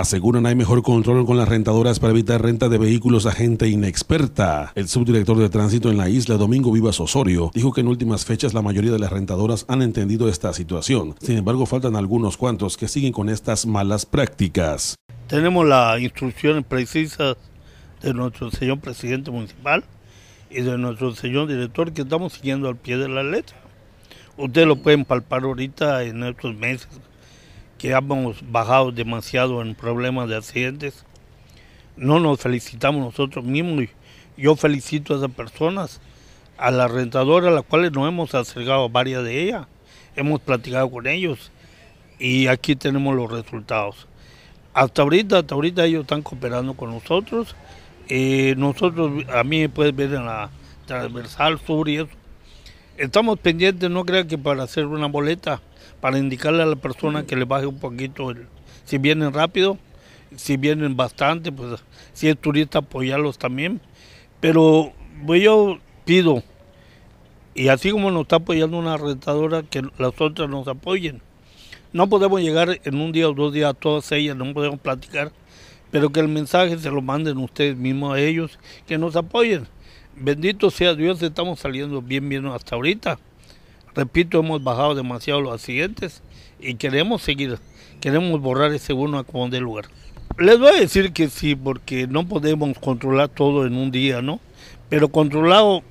aseguran hay mejor control con las rentadoras para evitar renta de vehículos a gente inexperta. El subdirector de tránsito en la isla, Domingo Vivas Osorio, dijo que en últimas fechas la mayoría de las rentadoras han entendido esta situación. Sin embargo, faltan algunos cuantos que siguen con estas malas prácticas. Tenemos las instrucciones precisas de nuestro señor presidente municipal y de nuestro señor director que estamos siguiendo al pie de la letra. Ustedes lo pueden palpar ahorita en estos meses que hemos bajado demasiado en problemas de accidentes. No nos felicitamos nosotros mismos. Yo felicito a esas personas, a las rentadoras, a las cuales nos hemos acercado varias de ellas. Hemos platicado con ellos y aquí tenemos los resultados. Hasta ahorita, hasta ahorita ellos están cooperando con nosotros. Eh, nosotros, a mí me puedes ver en la transversal sur y eso. Estamos pendientes, no crean que para hacer una boleta para indicarle a la persona que le baje un poquito. si vienen rápido, si vienen bastante, pues si es turista apoyarlos también. Pero pues, yo pido, y así como nos está apoyando una rentadora, que las otras nos apoyen. No podemos llegar en un día o dos días a todas ellas, no podemos platicar, pero que el mensaje se lo manden ustedes mismos a ellos, que nos apoyen. Bendito sea Dios, estamos saliendo bien, bien hasta ahorita. Repito, hemos bajado demasiado los accidentes y queremos seguir, queremos borrar ese uno a el lugar. Les voy a decir que sí, porque no podemos controlar todo en un día, ¿no? Pero controlado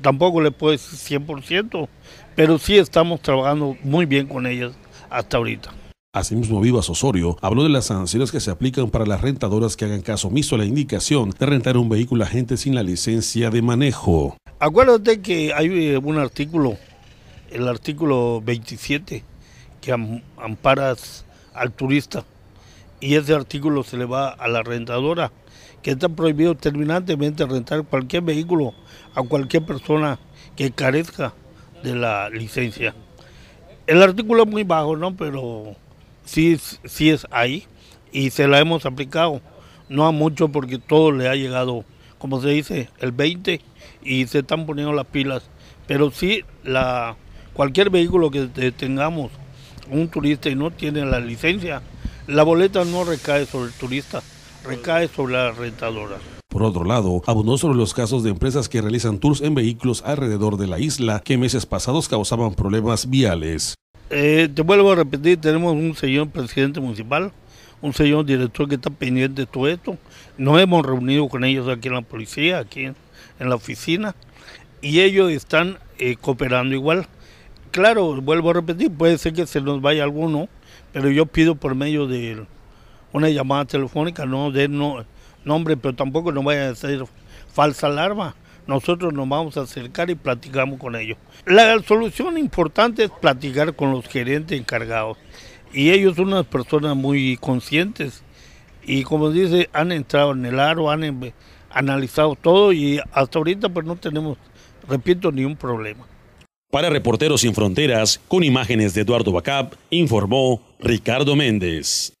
tampoco le puedo decir 100%, pero sí estamos trabajando muy bien con ellas hasta ahorita. Asimismo, Vivas Osorio habló de las sanciones que se aplican para las rentadoras que hagan caso omiso a la indicación de rentar un vehículo a gente sin la licencia de manejo. Acuérdate que hay eh, un artículo el artículo 27 que amparas al turista y ese artículo se le va a la rentadora que está prohibido terminantemente rentar cualquier vehículo a cualquier persona que carezca de la licencia. El artículo es muy bajo, ¿no? Pero sí, sí es ahí y se la hemos aplicado. No a mucho porque todo le ha llegado, como se dice, el 20 y se están poniendo las pilas. Pero sí la cualquier vehículo que tengamos un turista y no tiene la licencia, la boleta no recae sobre el turista, recae sobre la rentadora. Por otro lado, abundó sobre los casos de empresas que realizan tours en vehículos alrededor de la isla que meses pasados causaban problemas viales. Eh, te vuelvo a repetir, tenemos un señor presidente municipal, un señor director que está pendiente de todo esto. Nos hemos reunido con ellos aquí en la policía, aquí en, la oficina, y ellos están eh, cooperando igual claro, vuelvo a repetir, puede ser que se nos vaya alguno, pero yo pido por medio de una llamada telefónica, no de nombre, pero tampoco nos vaya a ser falsa alarma. Nosotros nos vamos a acercar y platicamos con ellos. La solución importante es platicar con los gerentes encargados. Y ellos son unas personas muy conscientes. Y como dice, han entrado en el aro, han em, analizado todo y hasta ahorita pues no tenemos, repito, ni un problema. Para Reporteros Sin Fronteras, con imágenes de Eduardo Bacap, informó Ricardo Méndez.